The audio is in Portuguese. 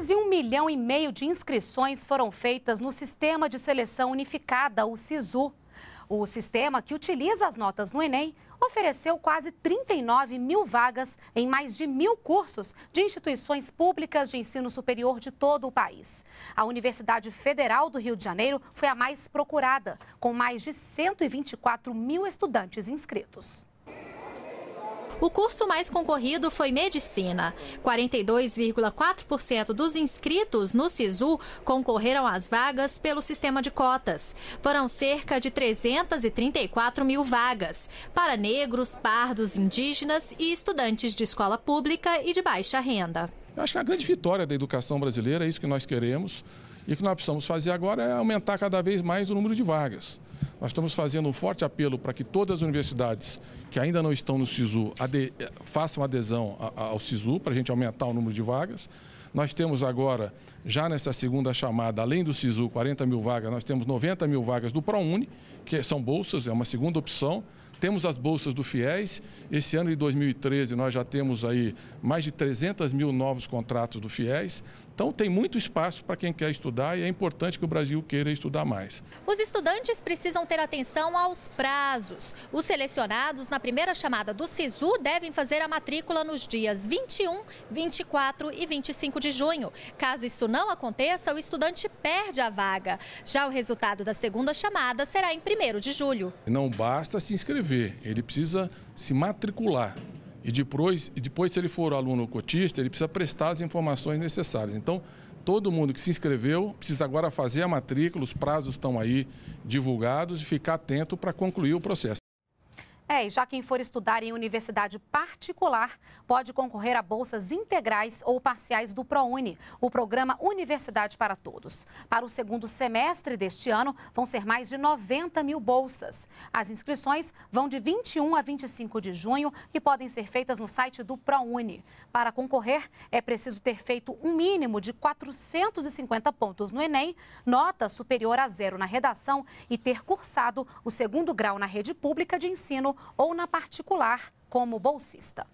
Quase um milhão e meio de inscrições foram feitas no Sistema de Seleção Unificada, o SISU. O sistema, que utiliza as notas no Enem, ofereceu quase 39 mil vagas em mais de mil cursos de instituições públicas de ensino superior de todo o país. A Universidade Federal do Rio de Janeiro foi a mais procurada, com mais de 124 mil estudantes inscritos. O curso mais concorrido foi Medicina. 42,4% dos inscritos no SISU concorreram às vagas pelo sistema de cotas. Foram cerca de 334 mil vagas para negros, pardos, indígenas e estudantes de escola pública e de baixa renda. Eu acho que a grande vitória da educação brasileira é isso que nós queremos e o que nós precisamos fazer agora é aumentar cada vez mais o número de vagas. Nós estamos fazendo um forte apelo para que todas as universidades que ainda não estão no SISU ade eh, façam adesão ao SISU, para a gente aumentar o número de vagas. Nós temos agora, já nessa segunda chamada, além do SISU, 40 mil vagas, nós temos 90 mil vagas do ProUni, que são bolsas, é uma segunda opção. Temos as bolsas do FIES. Esse ano de 2013 nós já temos aí mais de 300 mil novos contratos do FIES. Então tem muito espaço para quem quer estudar e é importante que o Brasil queira estudar mais. Os estudantes precisam ter atenção aos prazos. Os selecionados na primeira chamada do SISU devem fazer a matrícula nos dias 21, 24 e 25 de junho. Caso isso não aconteça, o estudante perde a vaga. Já o resultado da segunda chamada será em 1 de julho. Não basta se inscrever ele precisa se matricular. E depois, e depois, se ele for aluno cotista, ele precisa prestar as informações necessárias. Então, todo mundo que se inscreveu precisa agora fazer a matrícula, os prazos estão aí divulgados e ficar atento para concluir o processo. É, e já quem for estudar em universidade particular pode concorrer a bolsas integrais ou parciais do ProUni, o programa Universidade para Todos. Para o segundo semestre deste ano, vão ser mais de 90 mil bolsas. As inscrições vão de 21 a 25 de junho e podem ser feitas no site do ProUni. Para concorrer, é preciso ter feito um mínimo de 450 pontos no Enem, nota superior a zero na redação e ter cursado o segundo grau na rede pública de ensino ou na particular, como bolsista.